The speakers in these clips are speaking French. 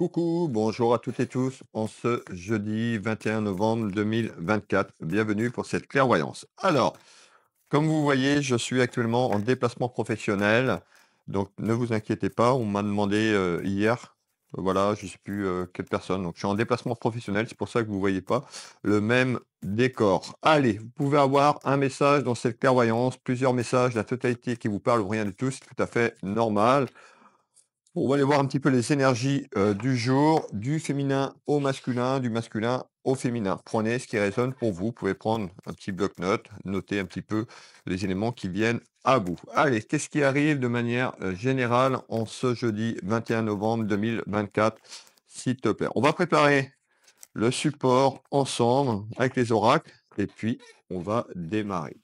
Coucou, bonjour à toutes et tous. En ce jeudi 21 novembre 2024, bienvenue pour cette clairvoyance. Alors, comme vous voyez, je suis actuellement en déplacement professionnel, donc ne vous inquiétez pas. On m'a demandé euh, hier, voilà, je ne sais plus euh, quelle personne. Donc, je suis en déplacement professionnel, c'est pour ça que vous ne voyez pas le même décor. Allez, vous pouvez avoir un message dans cette clairvoyance, plusieurs messages, la totalité qui vous parle ou rien du tout, c'est tout à fait normal. On va aller voir un petit peu les énergies euh, du jour, du féminin au masculin, du masculin au féminin. Prenez ce qui résonne pour vous. Vous pouvez prendre un petit bloc-notes, noter un petit peu les éléments qui viennent à vous. Allez, qu'est-ce qui arrive de manière euh, générale en ce jeudi 21 novembre 2024, s'il te plaît On va préparer le support ensemble avec les oracles et puis on va démarrer.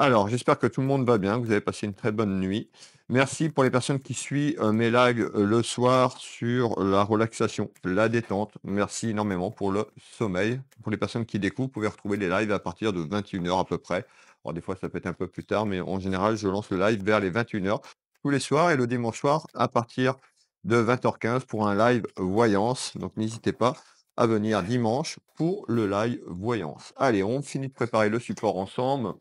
Alors, j'espère que tout le monde va bien, que vous avez passé une très bonne nuit. Merci pour les personnes qui suivent euh, mes lives euh, le soir sur la relaxation, la détente. Merci énormément pour le sommeil. Pour les personnes qui découvrent, vous pouvez retrouver les lives à partir de 21h à peu près. Alors, des fois, ça peut être un peu plus tard, mais en général, je lance le live vers les 21h tous les soirs et le dimanche soir à partir de 20h15 pour un live voyance. Donc, n'hésitez pas à venir dimanche pour le live voyance. Allez, on finit de préparer le support ensemble.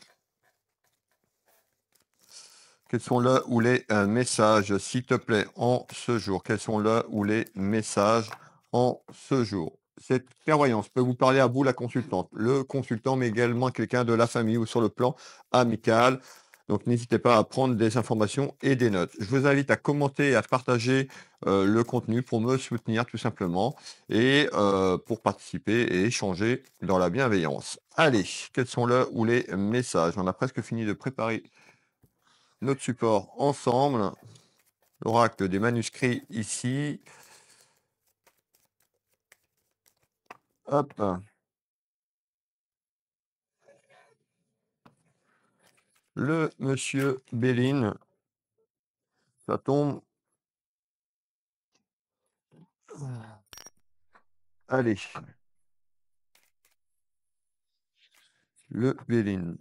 Quels sont le ou les euh, messages, s'il te plaît, en ce jour Quels sont le ou les messages en ce jour Cette clairvoyance peut vous parler à vous, la consultante, le consultant, mais également quelqu'un de la famille ou sur le plan amical. Donc n'hésitez pas à prendre des informations et des notes. Je vous invite à commenter et à partager euh, le contenu pour me soutenir tout simplement et euh, pour participer et échanger dans la bienveillance. Allez, quels sont le ou les messages On a presque fini de préparer notre support ensemble. L'oracle des manuscrits ici. Hop. Le monsieur Béline. Ça tombe. Allez. Le Béline.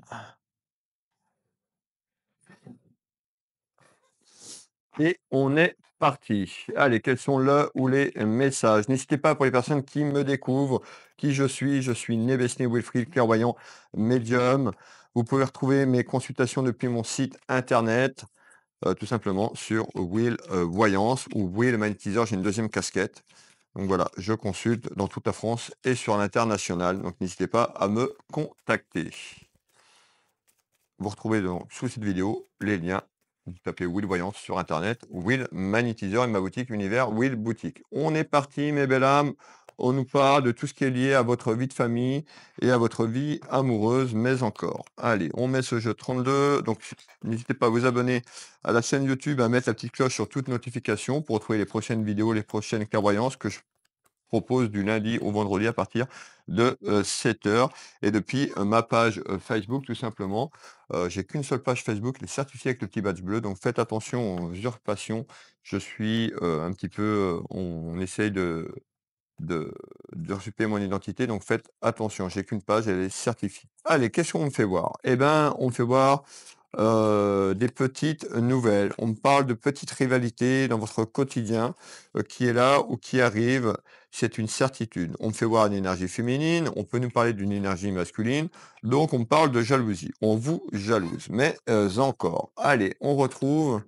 Et on est parti. Allez, quels sont le ou les messages N'hésitez pas pour les personnes qui me découvrent, qui je suis. Je suis Will Wilfrid, clairvoyant médium. Vous pouvez retrouver mes consultations depuis mon site internet, euh, tout simplement sur Will euh, Voyance ou Will Magnétiseur. J'ai une deuxième casquette. Donc voilà, je consulte dans toute la France et sur l'international. Donc n'hésitez pas à me contacter. Vous retrouvez donc sous cette vidéo les liens vous tapez Will Voyance sur Internet, Will Magnétiseur et ma boutique univers Will Boutique. On est parti, mes belles âmes. On nous parle de tout ce qui est lié à votre vie de famille et à votre vie amoureuse, mais encore. Allez, on met ce jeu 32. Donc, n'hésitez pas à vous abonner à la chaîne YouTube, à mettre la petite cloche sur toutes notifications pour retrouver les prochaines vidéos, les prochaines clairvoyances que je propose du lundi au vendredi à partir de 7h. Mmh. Euh, Et depuis euh, ma page euh, Facebook, tout simplement, j'ai qu'une seule page Facebook, elle est certifiée avec le petit badge bleu. Donc faites attention aux usurpations. Je suis un petit peu, on, essaye de de, de mon identité. Donc faites attention, j'ai qu'une page, elle est certifiée. Allez, qu'est-ce qu'on me fait voir Eh ben, on me fait voir euh, des petites nouvelles. On parle de petites rivalités dans votre quotidien euh, qui est là ou qui arrive. C'est une certitude. On me fait voir une énergie féminine, on peut nous parler d'une énergie masculine. Donc on parle de jalousie. On vous jalouse. Mais euh, encore, allez, on retrouve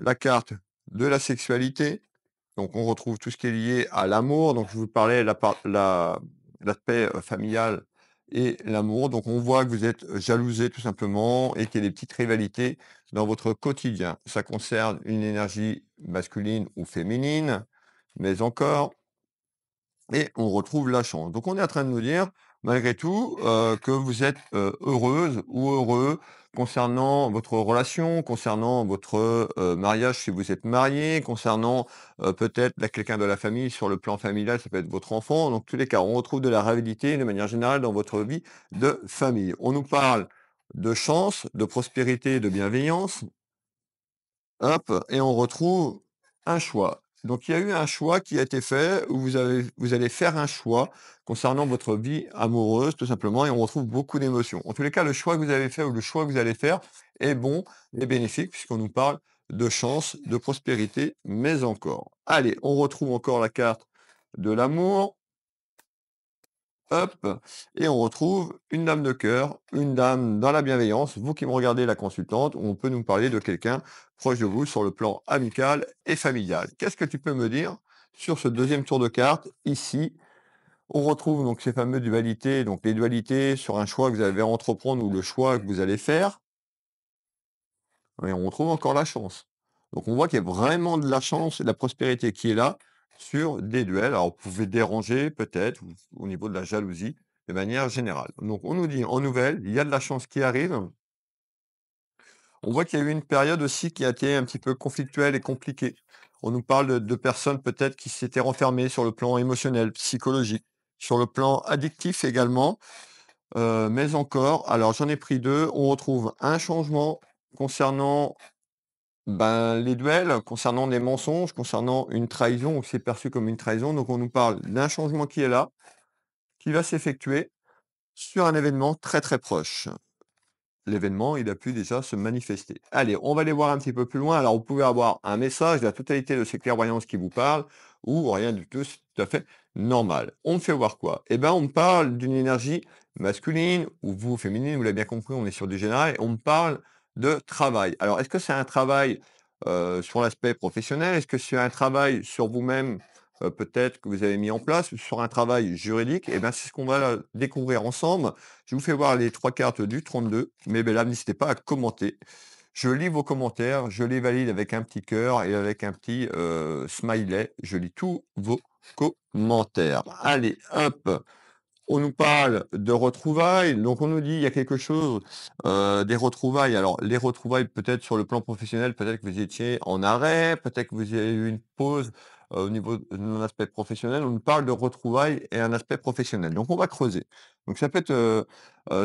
la carte de la sexualité. Donc on retrouve tout ce qui est lié à l'amour. Donc je vous parlais de la, paix familial et l'amour. Donc on voit que vous êtes jalousé tout simplement et qu'il y a des petites rivalités dans votre quotidien. Ça concerne une énergie masculine ou féminine, mais encore. Et on retrouve la chance. Donc on est en train de nous dire, malgré tout, euh, que vous êtes euh, heureuse ou heureux concernant votre relation, concernant votre euh, mariage si vous êtes marié, concernant peut-être quelqu'un de la famille sur le plan familial, ça peut être votre enfant. Donc, tous les cas, on retrouve de la réalité de manière générale dans votre vie de famille. On nous parle de chance, de prospérité, de bienveillance. Hop, et on retrouve un choix. Donc il y a eu un choix qui a été fait, où vous, vous allez faire un choix concernant votre vie amoureuse, tout simplement, et on retrouve beaucoup d'émotions. En tous les cas, le choix que vous avez fait ou le choix que vous allez faire est bon et bénéfique, puisqu'on nous parle de chance, de prospérité, mais encore. Allez, on retrouve encore la carte de l'amour hop, et on retrouve une dame de cœur, une dame dans la bienveillance, vous qui me regardez la consultante, on peut nous parler de quelqu'un proche de vous sur le plan amical et familial. Qu'est-ce que tu peux me dire sur ce deuxième tour de carte ici on retrouve donc ces fameuses dualités, donc les dualités sur un choix que vous allez entreprendre ou le choix que vous allez faire. Et on retrouve encore la chance. Donc on voit qu'il y a vraiment de la chance et de la prospérité qui est là sur des duels. Alors, vous pouvez déranger peut-être au niveau de la jalousie de manière générale. Donc, on nous dit en nouvelle, il y a de la chance qui arrive. On voit qu'il y a eu une période aussi qui a été un petit peu conflictuelle et compliquée. On nous parle de, personnes peut-être qui s'étaient renfermées sur le plan émotionnel, psychologique, sur le plan addictif également. Euh, mais encore, alors j'en ai pris deux, on retrouve un changement concernant ben, les duels concernant des mensonges, concernant une trahison ou c'est perçu comme une trahison. Donc on nous parle d'un changement qui est là, qui va s'effectuer sur un événement très très proche. L'événement, il a pu déjà se manifester. Allez, on va aller voir un petit peu plus loin. Alors, vous pouvez avoir un message de la totalité de ces clairvoyances qui vous parlent, ou rien du tout, c'est tout à fait normal. On me fait voir quoi Eh bien, on me parle d'une énergie masculine, ou vous, féminine, vous l'avez bien compris, on est sur du général, et on me parle de travail. Alors, est-ce que c'est un travail sur l'aspect professionnel Est-ce que c'est un travail sur vous-même peut-être que vous avez mis en place sur un travail juridique, Eh bien c'est ce qu'on va découvrir ensemble. Je vous fais voir les trois cartes du 32, mais ben là, n'hésitez pas à commenter. Je lis vos commentaires, je les valide avec un petit cœur et avec un petit smiley. Je lis tous vos commentaires. Bah, Allez, hop on nous parle de retrouvailles, donc on nous dit il y a quelque chose euh, des retrouvailles. Alors les retrouvailles peut-être sur le plan professionnel, peut-être que vous étiez en arrêt, peut-être que vous avez eu une pause euh, au niveau d'un aspect professionnel. On nous parle de retrouvailles et un aspect professionnel. Donc on va creuser. Donc ça peut être euh,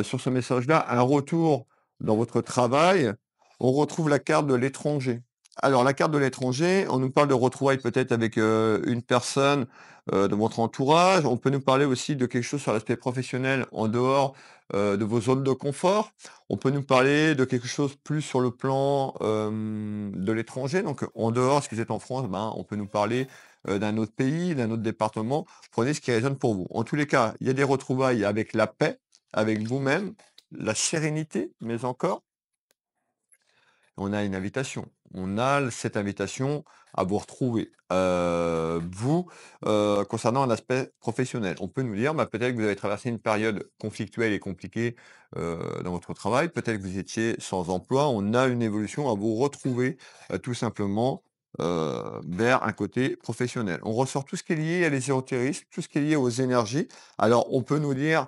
sur ce message-là un retour dans votre travail. On retrouve la carte de l'étranger. Alors, la carte de l'étranger, on nous parle de retrouvailles peut-être avec euh, une personne euh, de votre entourage. On peut nous parler aussi de quelque chose sur l'aspect professionnel en dehors euh, de vos zones de confort. On peut nous parler de quelque chose plus sur le plan de l'étranger. Donc, en dehors, si vous êtes en France, ben, on peut nous parler d'un autre pays, d'un autre département. Prenez ce qui résonne pour vous. En tous les cas, il y a des retrouvailles avec la paix, avec vous-même, la sérénité, mais encore, on a une invitation. On a cette invitation à vous retrouver, euh, vous, euh, concernant un aspect professionnel. On peut nous dire, mais bah, peut-être que vous avez traversé une période conflictuelle et compliquée euh, dans votre travail, peut-être que vous étiez sans emploi, on a une évolution à vous retrouver tout simplement vers un côté professionnel. On ressort tout ce qui est lié à l'ésotérisme, tout ce qui est lié aux énergies. Alors, on peut nous dire,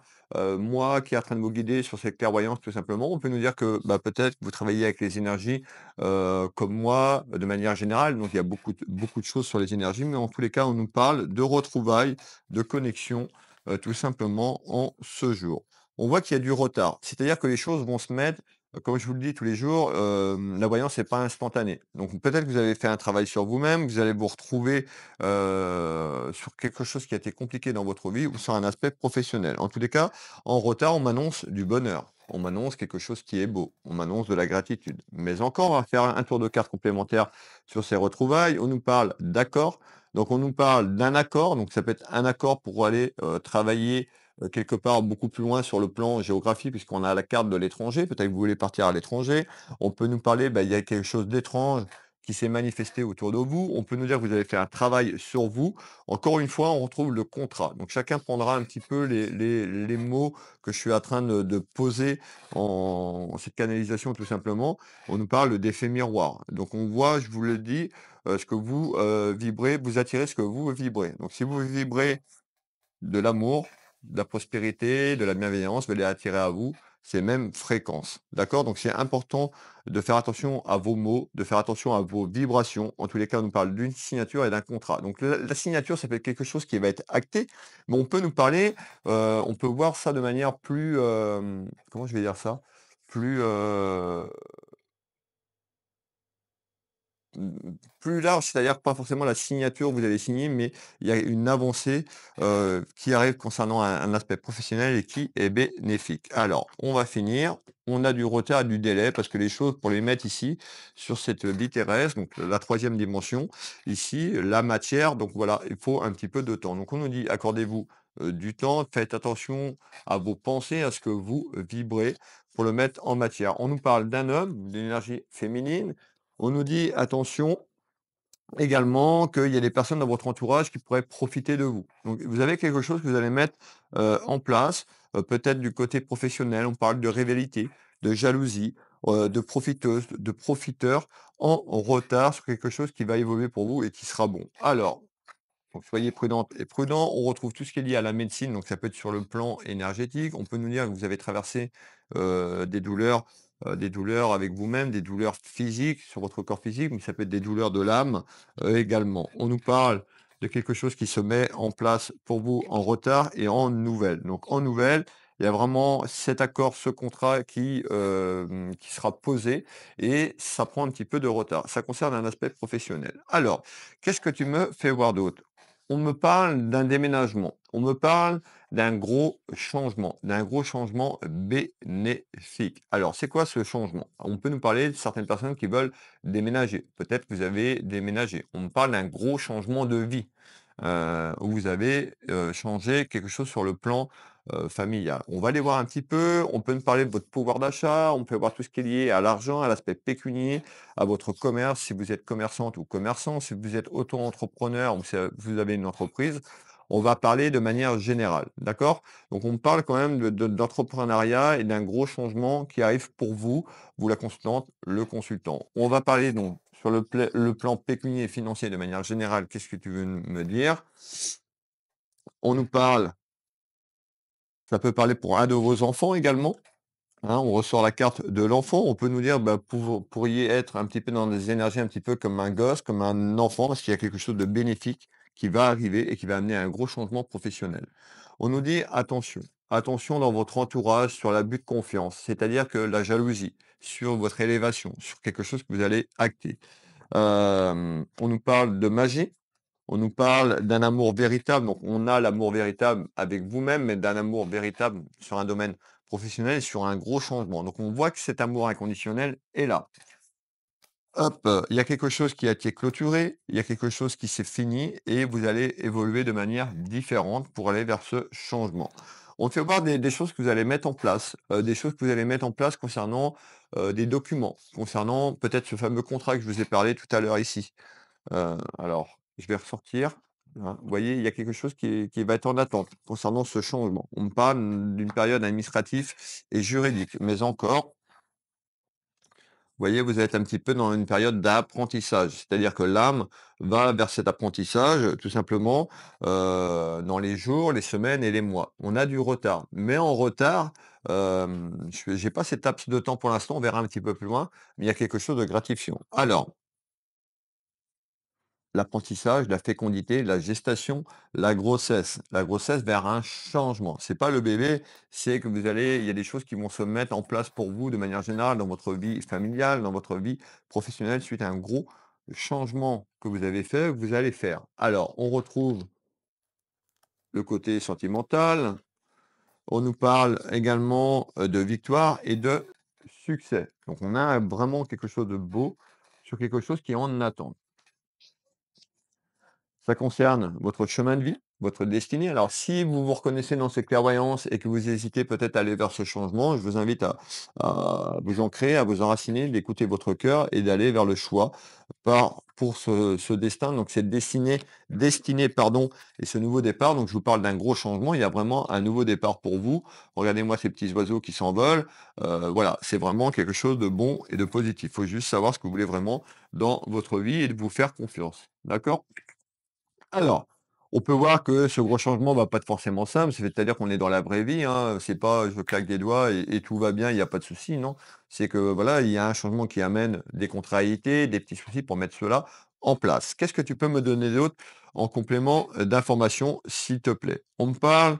moi qui est en train de vous guider sur cette clairvoyance tout simplement, on peut nous dire que bah, peut-être vous travaillez avec les énergies comme moi de manière générale. Donc il y a beaucoup, beaucoup de choses sur les énergies, mais en tous les cas, on nous parle de retrouvailles, de connexion, tout simplement en ce jour. On voit qu'il y a du retard, c'est-à-dire que les choses vont se mettre euh, comme je vous le dis tous les jours, euh, la voyance n'est pas instantanée. Donc peut-être que vous avez fait un travail sur vous-même, que vous allez vous retrouver euh, sur quelque chose qui a été compliqué dans votre vie ou sur un aspect professionnel. En tous les cas, en retard, on m'annonce du bonheur. On m'annonce quelque chose qui est beau. On m'annonce de la gratitude. Mais encore, on va faire un tour de carte complémentaire sur ces retrouvailles. On nous parle d'accord. Donc on nous parle d'un accord. Donc ça peut être un accord pour aller travailler euh, quelque part beaucoup plus loin sur le plan géographique, puisqu'on a la carte de l'étranger. Peut-être que vous voulez partir à l'étranger. On peut nous parler, bah, il y a quelque chose d'étrange qui s'est manifesté autour de vous. On peut nous dire que vous avez fait un travail sur vous. Encore une fois, on retrouve le contrat. Donc chacun prendra un petit peu les, les, les mots que je suis en train de, poser en, cette canalisation tout simplement. On nous parle d'effet miroir. Donc on voit, je vous le dis, euh, ce que vous euh, vibrez, vous attirez ce que vous vibrez. Donc si vous vibrez de l'amour, de la prospérité, de la bienveillance, veulent attirer à vous ces mêmes fréquences. D'accord Donc c'est important de faire attention à vos mots, de faire attention à vos vibrations. En tous les cas, on nous parle d'une signature et d'un contrat. Donc la, signature, ça peut être quelque chose qui va être acté, mais on peut nous parler, euh, on peut voir ça de manière plus... Euh, comment je vais dire ça Plus... Euh, plus large, c'est-à-dire pas forcément la signature que vous avez signée, mais il y a une avancée euh, qui arrive concernant un, aspect professionnel et qui est bénéfique. Alors, on va finir. On a du retard, du délai, parce que les choses, pour les mettre ici, sur cette terrestre, donc la troisième dimension, ici, la matière, donc voilà, il faut un petit peu de temps. Donc on nous dit, accordez-vous euh, du temps, faites attention à vos pensées, à ce que vous vibrez pour le mettre en matière. On nous parle d'un homme, d'une énergie féminine, on nous dit attention également qu'il y a des personnes dans votre entourage qui pourraient profiter de vous. Donc vous avez quelque chose que vous allez mettre en place, peut-être du côté professionnel, on parle de rivalité, de jalousie, de profiteuse, de profiteur en retard sur quelque chose qui va évoluer pour vous et qui sera bon. Alors, soyez prudente et prudent. On retrouve tout ce qui est lié à la médecine, donc ça peut être sur le plan énergétique. On peut nous dire que vous avez traversé des douleurs euh, des douleurs avec vous-même, des douleurs physiques sur votre corps physique, mais ça peut être des douleurs de l'âme euh, également. On nous parle de quelque chose qui se met en place pour vous en retard et en nouvelle. Donc en nouvelle, il y a vraiment cet accord, ce contrat qui, euh, qui sera posé et ça prend un petit peu de retard. Ça concerne un aspect professionnel. Alors, qu'est-ce que tu me fais voir d'autre on me parle d'un déménagement, on me parle d'un gros changement, d'un gros changement bénéfique. Alors, c'est quoi ce changement On peut nous parler de certaines personnes qui veulent déménager. Peut-être que vous avez déménagé. On me parle d'un gros changement de vie. Euh, où vous avez euh, changé quelque chose sur le plan euh, familial. On va aller voir un petit peu, on peut me parler de votre pouvoir d'achat, on peut voir tout ce qui est lié à l'argent, à l'aspect pécunier, à votre commerce, si vous êtes commerçante ou commerçant, si vous êtes auto-entrepreneur ou si vous avez une entreprise. On va parler de manière générale, d'accord Donc on parle quand même d'entrepreneuriat et d'un gros changement qui arrive pour vous, vous la consultante, le consultant. On va parler donc sur le, plan pécunier et financier de manière générale, qu'est-ce que tu veux me dire On nous parle, ça peut parler pour un de vos enfants également. Hein, on ressort la carte de l'enfant. On peut nous dire, bah, pourriez être un petit peu dans des énergies un petit peu comme un gosse, comme un enfant, parce qu'il y a quelque chose de bénéfique qui va arriver et qui va amener à un gros changement professionnel. On nous dit, attention, attention dans votre entourage sur l'abus de confiance, c'est-à-dire que la jalousie sur votre élévation, sur quelque chose que vous allez acter. on nous parle de magie, on nous parle d'un amour véritable, donc on a l'amour véritable avec vous-même, mais d'un amour véritable sur un domaine professionnel, sur un gros changement. Donc on voit que cet amour inconditionnel est là. Hop, il y a quelque chose qui a été clôturé, il y a quelque chose qui s'est fini et vous allez évoluer de manière différente pour aller vers ce changement. On fait voir des, choses que vous allez mettre en place, euh, des choses que vous allez mettre en place concernant euh, des documents, concernant peut-être ce fameux contrat que je vous ai parlé tout à l'heure ici. Euh, alors, je vais ressortir. Hein. vous voyez, il y a quelque chose qui, qui va être en attente concernant ce changement. On parle d'une période administrative et juridique, mais encore, vous voyez, vous êtes un petit peu dans une période d'apprentissage, c'est-à-dire que l'âme va vers cet apprentissage tout simplement euh, dans les jours, les semaines et les mois. On a du retard, mais en retard, euh, je n'ai pas cet abs de temps pour l'instant, on verra un petit peu plus loin, mais il y a quelque chose de gratifiant. Alors, l'apprentissage, la fécondité, la gestation, la grossesse. La grossesse vers un changement. Ce n'est pas le bébé, c'est que vous allez, il y a des choses qui vont se mettre en place pour vous de manière générale dans votre vie familiale, dans votre vie professionnelle suite à un gros changement que vous avez fait, que vous allez faire. Alors, on retrouve le côté sentimental. On nous parle également euh, de victoire et de succès. Donc, on a vraiment quelque chose de beau sur quelque chose qui est en attente. Ça concerne votre chemin de vie, votre destinée. Alors, si vous vous reconnaissez dans cette clairvoyance et que vous hésitez peut-être à aller vers ce changement, je vous invite à, vous ancrer, à vous enraciner, d'écouter votre cœur et d'aller vers le choix par, pour ce, destin. Donc, cette destinée, destinée, pardon, et ce nouveau départ. Donc, je vous parle d'un gros changement. Il y a vraiment un nouveau départ pour vous. Regardez-moi ces petits oiseaux qui s'envolent. Euh, voilà, c'est vraiment quelque chose de bon et de positif. Il faut juste savoir ce que vous voulez vraiment dans votre vie et de vous faire confiance. D'accord alors, on peut voir que ce gros changement ne va pas être forcément simple, c'est-à-dire qu'on est dans la vraie vie, hein, c'est pas je claque des doigts et, tout va bien, il n'y a pas de souci, non. C'est que voilà, il y a un changement qui amène des contrariétés, des petits soucis pour mettre cela en place. Qu'est-ce que tu peux me donner d'autre en complément euh, d'information, s'il te plaît On me parle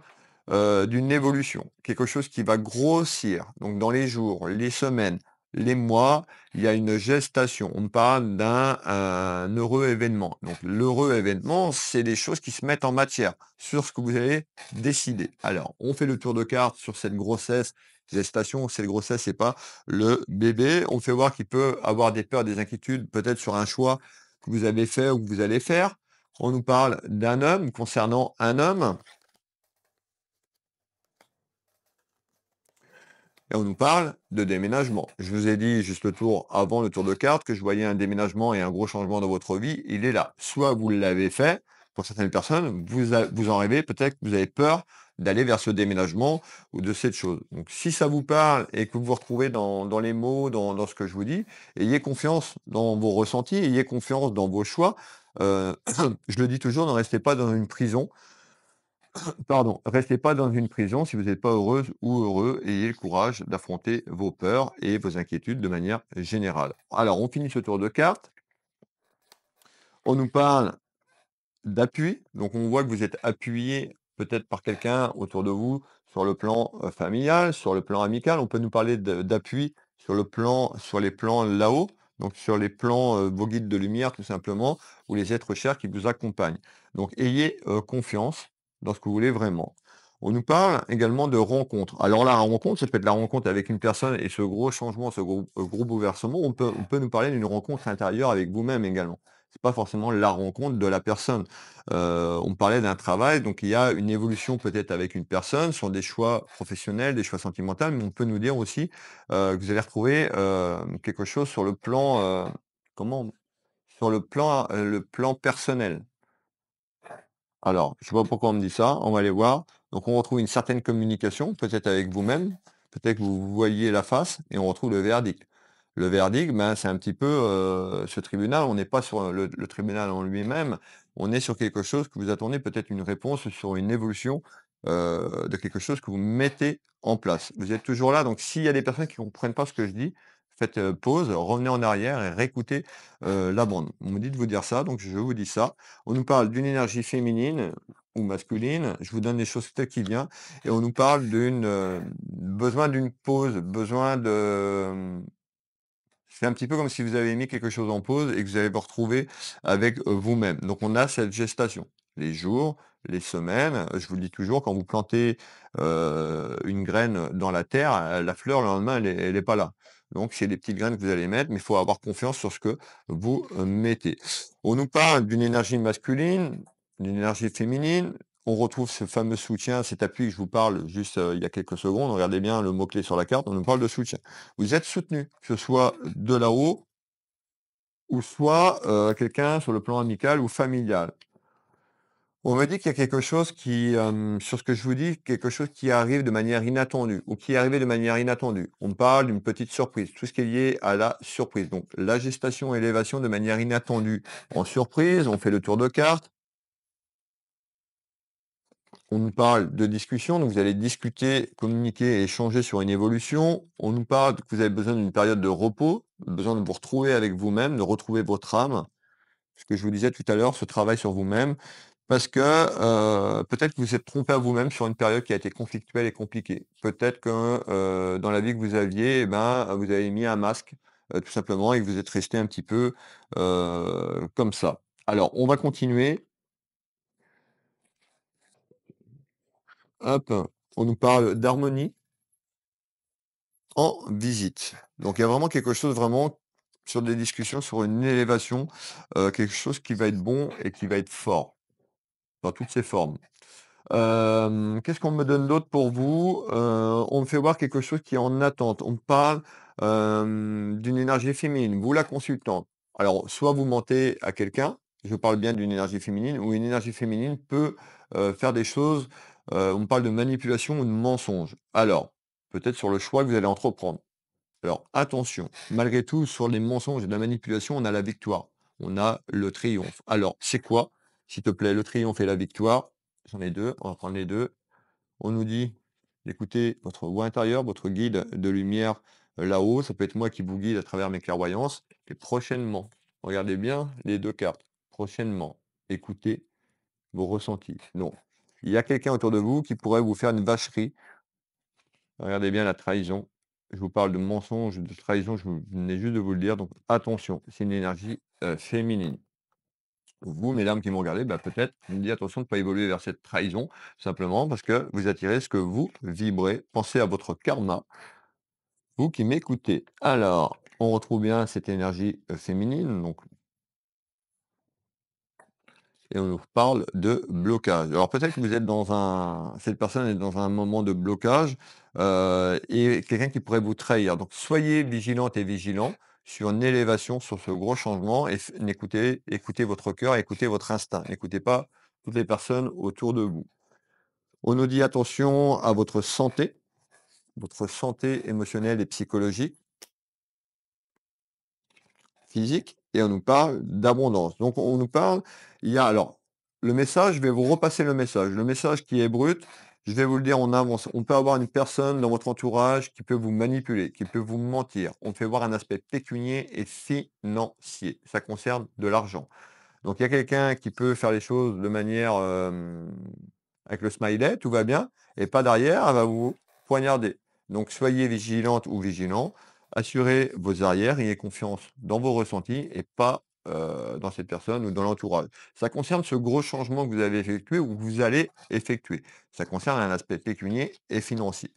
euh, d'une évolution, quelque chose qui va grossir, donc dans les jours, les semaines, les mois, il y a une gestation. On parle d'un heureux événement. Donc l'heureux événement, c'est des choses qui se mettent en matière sur ce que vous avez décidé. Alors, on fait le tour de carte sur cette grossesse, gestation, cette grossesse c'est pas le bébé. On fait voir qu'il peut avoir des peurs, des inquiétudes, peut-être sur un choix que vous avez fait ou que vous allez faire. On nous parle d'un homme concernant un homme. on nous parle de déménagement. Je vous ai dit juste le tour avant le tour de carte que je voyais un déménagement et un gros changement dans votre vie. Il est là. Soit vous l'avez fait, pour certaines personnes, vous, vous en rêvez, peut-être que vous avez peur d'aller vers ce déménagement ou de cette chose. Donc si ça vous parle et que vous vous retrouvez dans, les mots, dans, ce que je vous dis, ayez confiance dans vos ressentis, ayez confiance dans vos choix. Euh, je le dis toujours, ne restez pas dans une prison. Pardon, restez pas dans une prison si vous n'êtes pas heureuse ou heureux. Ayez le courage d'affronter vos peurs et vos inquiétudes de manière générale. Alors, on finit ce tour de cartes. On nous parle d'appui. Donc, on voit que vous êtes appuyé peut-être par quelqu'un autour de vous sur le plan euh, familial, sur le plan amical. On peut nous parler d'appui sur le plan, sur les plans là-haut, donc sur les plans euh, vos guides de lumière tout simplement, ou les êtres chers qui vous accompagnent. Donc ayez euh, confiance dans ce que vous voulez vraiment. On nous parle également de rencontre. Alors la rencontre, ça peut être la rencontre avec une personne et ce gros changement, ce gros, euh, bouleversement, on peut, nous parler d'une rencontre intérieure avec vous-même également. Ce n'est pas forcément la rencontre de la personne. Euh, on parlait d'un travail, donc il y a une évolution peut-être avec une personne sur des choix professionnels, des choix sentimentaux, mais on peut nous dire aussi euh, que vous allez retrouver quelque chose sur le plan, comment, sur le plan, le plan personnel. Alors, je ne sais pas pourquoi on me dit ça, on va aller voir. Donc on retrouve une certaine communication, peut-être avec vous-même, peut-être que vous voyez la face et on retrouve le verdict. Le verdict, ben, c'est un petit peu euh, ce tribunal, on n'est pas sur le, tribunal en lui-même, on est sur quelque chose que vous attendez, peut-être une réponse sur une évolution euh, de quelque chose que vous mettez en place. Vous êtes toujours là, donc s'il y a des personnes qui ne comprennent pas ce que je dis, faites pause, revenez en arrière et réécoutez la bande. On me dit de vous dire ça, donc je vous dis ça. On nous parle d'une énergie féminine ou masculine, je vous donne des choses qui viennent vient, et on nous parle d'une besoin d'une pause, besoin de. C'est un petit peu comme si vous avez mis quelque chose en pause et que vous allez vous retrouver avec vous-même. Donc on a cette gestation. Les jours, les semaines. Je vous le dis toujours, quand vous plantez une graine dans la terre, la fleur, le lendemain, elle n'est pas là. Donc, c'est des petites graines que vous allez mettre, mais il faut avoir confiance sur ce que vous euh, mettez. On nous parle d'une énergie masculine, d'une énergie féminine. On retrouve ce fameux soutien, cet appui que je vous parle juste euh, il y a quelques secondes. Regardez bien le mot-clé sur la carte. On nous parle de soutien. Vous êtes soutenu, que ce soit de là-haut ou soit euh, quelqu'un sur le plan amical ou familial. On me dit qu'il y a quelque chose qui, sur ce que je vous dis, quelque chose qui arrive de manière inattendue ou qui est arrivé de manière inattendue. On parle d'une petite surprise, tout ce qui est lié à la surprise. Donc la gestation et l'élévation de manière inattendue. En surprise, on fait le tour de carte. On nous parle de discussion, donc vous allez discuter, communiquer et échanger sur une évolution. On nous parle que vous avez besoin d'une période de repos, besoin de vous retrouver avec vous-même, de retrouver votre âme. Ce que je vous disais tout à l'heure, ce travail sur vous-même, parce que euh, peut-être que vous êtes trompé à vous-même sur une période qui a été conflictuelle et compliquée. Peut-être que euh, dans la vie que vous aviez, eh ben, vous avez mis un masque euh, tout simplement et que vous êtes resté un petit peu comme ça. Alors, on va continuer. on nous parle d'harmonie en visite. Donc, il y a vraiment quelque chose vraiment sur des discussions, sur une élévation, quelque chose qui va être bon et qui va être fort dans toutes ses formes. Qu'est-ce qu'on me donne d'autre pour vous On me fait voir quelque chose qui est en attente. On parle d'une énergie féminine, vous la consultante. Alors, soit vous mentez à quelqu'un, je parle bien d'une énergie féminine, ou une énergie féminine peut faire des choses, on parle de manipulation ou de mensonge. Alors, peut-être sur le choix que vous allez entreprendre. Alors, attention, malgré tout, sur les mensonges et la manipulation, on a la victoire, on a le triomphe. Alors, c'est quoi s'il te plaît, le triomphe et la victoire. J'en ai deux, on va prendre les deux. On nous dit d'écouter votre voix intérieure, votre guide de lumière euh, là-haut. Ça peut être moi qui vous guide à travers mes clairvoyances. Et prochainement, regardez bien les deux cartes. Prochainement, écoutez vos ressentis. Non. Il y a quelqu'un autour de vous qui pourrait vous faire une vacherie. Regardez bien la trahison. Je vous parle de mensonge, de trahison, je venais juste de vous le dire. Donc attention, c'est une énergie euh, féminine vous, mesdames qui m'ont regardez, bah, peut-être, me dites attention de ne pas évoluer vers cette trahison, simplement parce que vous attirez ce que vous vibrez. Pensez à votre karma, vous qui m'écoutez. Alors, on retrouve bien cette énergie euh, féminine, donc. Et on nous parle de blocage. Alors peut-être que vous êtes dans un. Cette personne est dans un moment de blocage euh, et quelqu'un qui pourrait vous trahir. Donc soyez vigilante et vigilant sur une élévation, sur ce gros changement. Et écoutez, écoutez votre cœur, écoutez votre instinct. N'écoutez pas toutes les personnes autour de vous. On nous dit attention à votre santé, votre santé émotionnelle et psychologique, physique, et on nous parle d'abondance. Donc on nous parle, il y a alors le message, je vais vous repasser le message. Le message qui est brut, je vais vous le dire, on, avance, on peut avoir une personne dans votre entourage qui peut vous manipuler, qui peut vous mentir. On fait voir un aspect pécunier et financier. Ça concerne de l'argent. Donc il y a quelqu'un qui peut faire les choses de manière avec le smiley, tout va bien, et pas derrière, elle va vous poignarder. Donc soyez vigilante ou vigilant, assurez vos arrières, ayez confiance dans vos ressentis et pas euh, dans cette personne ou dans l'entourage. Ça concerne ce gros changement que vous avez effectué ou que vous allez effectuer. Ça concerne un aspect pécunier et financier.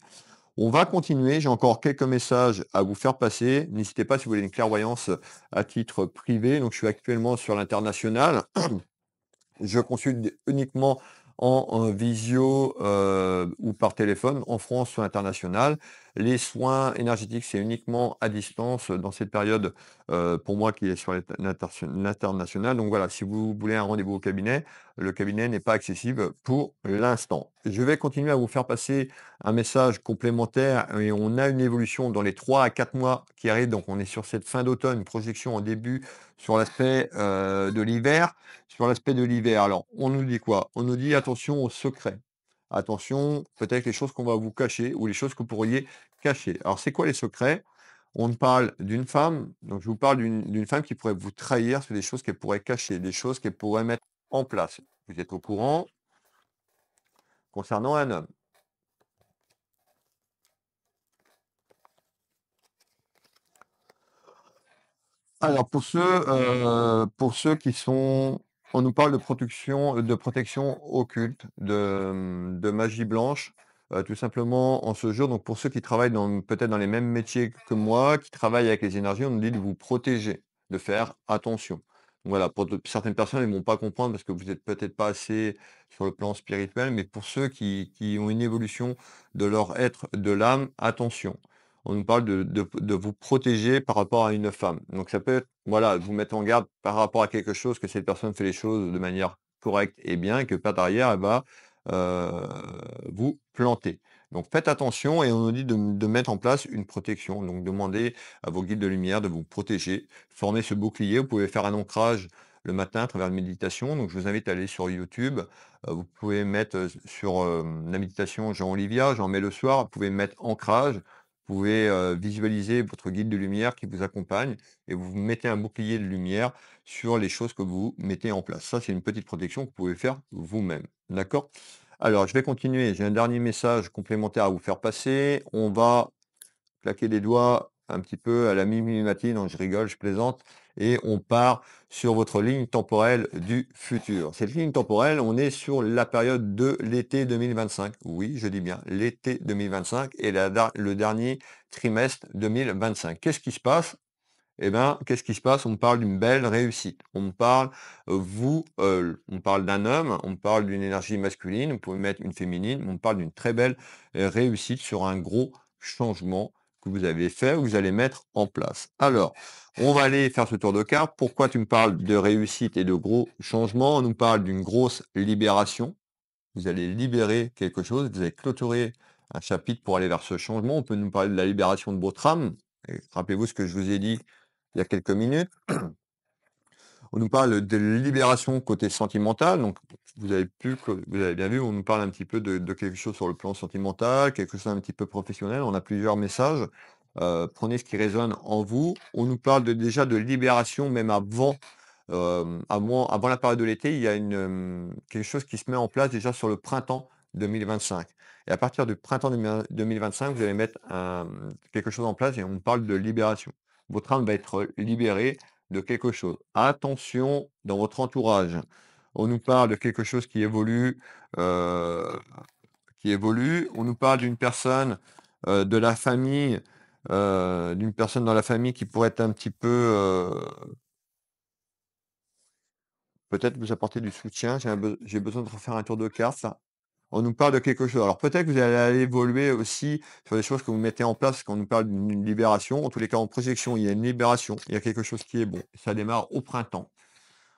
On va continuer, j'ai encore quelques messages à vous faire passer. N'hésitez pas si vous voulez une clairvoyance à titre privé. Donc je suis actuellement sur l'international. Je consulte uniquement en, visio euh, ou par téléphone en France ou international. Les soins énergétiques, c'est uniquement à distance euh, dans cette période, euh, pour moi, qui est sur l'international. Donc voilà, si vous voulez un rendez-vous au cabinet, le cabinet n'est pas accessible pour l'instant. Je vais continuer à vous faire passer un message complémentaire et on a une évolution dans les 3 à 4 mois qui arrivent. Donc on est sur cette fin d'automne, une projection en début sur l'aspect euh, de l'hiver. Sur l'aspect de l'hiver, alors on nous dit quoi On nous dit attention aux secrets attention, peut-être les choses qu'on va vous cacher ou les choses que vous pourriez cacher. Alors, c'est quoi les secrets On parle d'une femme, donc je vous parle d'une femme qui pourrait vous trahir sur des choses qu'elle pourrait cacher, des choses qu'elle pourrait mettre en place. Vous êtes au courant concernant un homme. Alors pour ceux, euh, pour ceux qui sont on nous parle de protection, euh, de protection occulte, de, magie blanche. tout simplement en ce jour, donc pour ceux qui travaillent peut-être dans les mêmes métiers que moi, qui travaillent avec les énergies, on nous dit de vous protéger, de faire attention. voilà, pour certaines personnes, elles ne vont pas comprendre parce que vous n'êtes peut-être pas assez sur le plan spirituel, mais pour ceux qui ont une évolution de leur être, de l'âme, attention on nous parle de, vous protéger par rapport à une femme. Donc ça peut être, voilà, vous mettre en garde par rapport à quelque chose, que cette personne fait les choses de manière correcte et bien, et que par derrière, elle va euh, vous planter. Donc faites attention et on nous dit de, mettre en place une protection. Donc demandez à vos guides de lumière de vous protéger. Formez ce bouclier. Vous pouvez faire un ancrage le matin à travers une méditation. Donc je vous invite à aller sur YouTube. Euh, vous pouvez mettre euh, sur la méditation Jean-Olivia, j'en mets le soir. Vous pouvez mettre ancrage vous pouvez visualiser votre guide de lumière qui vous accompagne et vous mettez un bouclier de lumière sur les choses que vous mettez en place. Ça, c'est une petite protection que vous pouvez faire vous-même. D'accord Alors, je vais continuer. J'ai un dernier message complémentaire à vous faire passer. On va claquer les doigts un petit peu à la mi matin Non, je rigole, je plaisante et on part sur votre ligne temporelle du futur. Cette ligne temporelle, on est sur la période de l'été 2025. Oui, je dis bien l'été 2025 et le dernier trimestre 2025. Qu'est-ce qui se passe eh bien, qu'est-ce qui se passe On parle d'une belle réussite. On parle, euh, vous, euh, on parle d'un homme, on parle d'une énergie masculine, vous pouvez mettre une féminine, on parle d'une très belle euh, réussite sur un gros changement vous avez fait, vous allez mettre en place. Alors, on va aller faire ce tour de carte. Pourquoi tu me parles de réussite et de gros changements On nous parle d'une grosse libération. Vous allez libérer quelque chose, vous allez clôturer un chapitre pour aller vers ce changement. On peut nous parler de la libération de Botram. Rappelez-vous ce que je vous ai dit il y a quelques minutes. On nous parle de libération côté sentimental. Donc, vous avez pu, vous avez bien vu, on nous parle un petit peu de, quelque chose sur le plan sentimental, quelque chose un petit peu professionnel. On a plusieurs messages. Euh, prenez ce qui résonne en vous. On nous parle déjà de libération, même euh, avant, avant, la période de l'été, il y a euh, quelque chose qui se met en place déjà sur le printemps 2025. Et à partir du printemps 2025, vous allez mettre quelque chose en place et on parle de libération. Votre âme va être libérée de quelque chose. Attention dans votre entourage. On nous parle de quelque chose qui évolue, euh, qui évolue. On nous parle d'une personne euh, de la famille, euh, d'une personne dans la famille qui pourrait être un petit peu. Peut-être vous apporter du soutien. J'ai, besoin de refaire un tour de cartes on nous parle de quelque chose. Alors peut-être que vous allez évoluer aussi sur les choses que vous mettez en place quand on nous parle d'une libération. En tous les cas, en projection, il y a une libération, il y a quelque chose qui est bon. Ça démarre au printemps.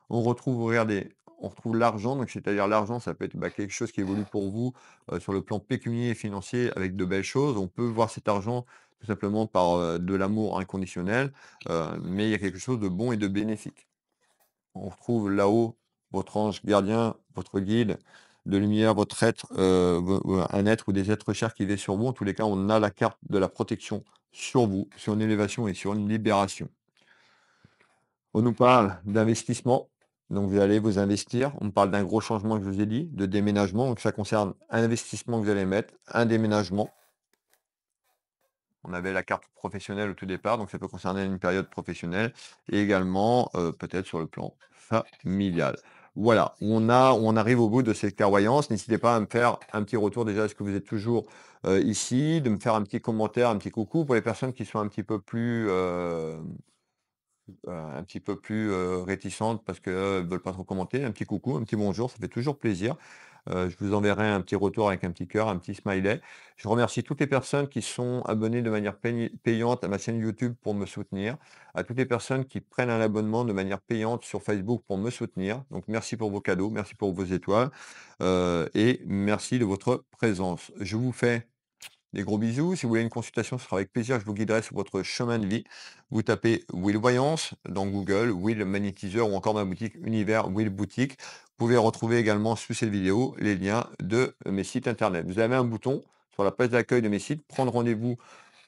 On retrouve, regardez, on retrouve l'argent, donc c'est-à-dire l'argent, ça peut être bah, quelque chose qui évolue pour vous euh, sur le plan pécunier et financier avec de belles choses. On peut voir cet argent tout simplement par euh, de l'amour inconditionnel, euh, mais il y a quelque chose de bon et de bénéfique. On retrouve là-haut votre ange gardien, votre guide, de lumière, votre être, euh, un être ou des êtres chers qui vont sur vous. En tous les cas, on a la carte de la protection sur vous, sur une élévation et sur une libération. On nous parle d'investissement. Donc, vous allez vous investir. On parle d'un gros changement que je vous ai dit, de déménagement. Donc, ça concerne un investissement que vous allez mettre, un déménagement. On avait la carte professionnelle au tout départ, donc ça peut concerner une période professionnelle et également euh, peut-être sur le plan familial. Voilà, on, a, on arrive au bout de cette clairvoyance. N'hésitez pas à me faire un petit retour déjà, est-ce que vous êtes toujours euh, ici, de me faire un petit commentaire, un petit coucou pour les personnes qui sont un petit peu plus... Euh, un petit peu plus réticente parce qu'elles ne veulent pas trop commenter, un petit coucou, un petit bonjour, ça fait toujours plaisir. je vous enverrai un petit retour avec un petit cœur, un petit smiley. Je remercie toutes les personnes qui sont abonnées de manière payante à ma chaîne YouTube pour me soutenir, à toutes les personnes qui prennent un abonnement de manière payante sur Facebook pour me soutenir. Donc merci pour vos cadeaux, merci pour vos étoiles et merci de votre présence. Je vous fais des gros bisous. Si vous voulez une consultation, ce sera avec plaisir. Je vous guiderai sur votre chemin de vie. Vous tapez Will Voyance dans Google, Will Magnétiseur ou encore ma boutique Univers Will Boutique. Vous pouvez retrouver également sous cette vidéo les liens de mes sites internet. Vous avez un bouton sur la page d'accueil de mes sites, prendre rendez-vous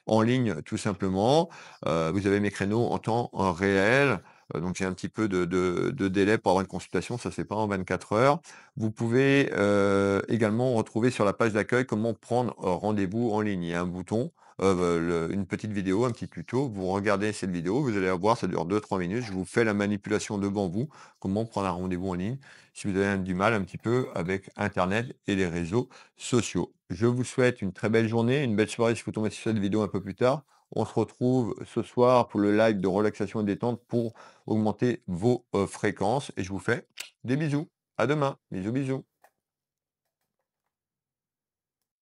en ligne tout simplement. Euh, vous avez mes créneaux en temps réel. Euh, donc j'ai un petit peu de, délai pour avoir une consultation, ça ne se fait pas en 24 heures. Vous pouvez euh, également retrouver sur la page d'accueil comment prendre euh, rendez-vous en ligne. Il y a un bouton, bah, une petite vidéo, un petit tuto. Vous regardez cette vidéo, vous allez la voir, ça dure 2-3 minutes. Je vous fais la manipulation devant vous, comment prendre un rendez-vous en ligne si vous avez du mal un petit peu avec Internet et les réseaux sociaux. Je vous souhaite une très belle journée, une belle soirée si vous tombez sur cette vidéo un peu plus tard. On se retrouve ce soir pour le live de relaxation et détente pour augmenter vos euh, fréquences. Et je vous fais des bisous. À demain. Bisous, bisous.